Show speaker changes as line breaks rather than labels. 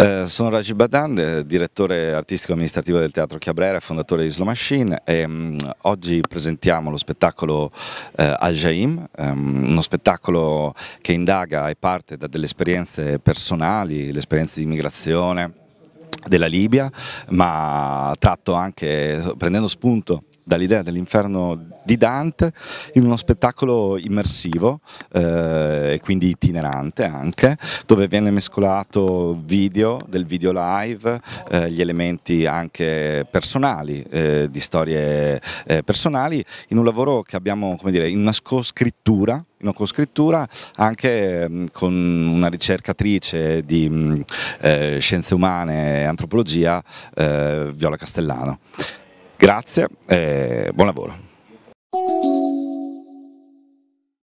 Eh, sono Raji Badan, eh, direttore artistico amministrativo del Teatro Chiabrera, fondatore di Slow Machine e um, oggi presentiamo lo spettacolo eh, Al Jaim, um, uno spettacolo che indaga e parte da delle esperienze personali, le esperienze di immigrazione della Libia, ma tratto anche prendendo spunto dall'idea dell'inferno di Dante in uno spettacolo immersivo eh, e quindi itinerante anche, dove viene mescolato video del video live, eh, gli elementi anche personali, eh, di storie eh, personali, in un lavoro che abbiamo, come dire, in una scoscrittura in coscrittura anche mm, con una ricercatrice di mm, eh, scienze umane e antropologia, eh, Viola Castellano. Grazie e eh, buon lavoro.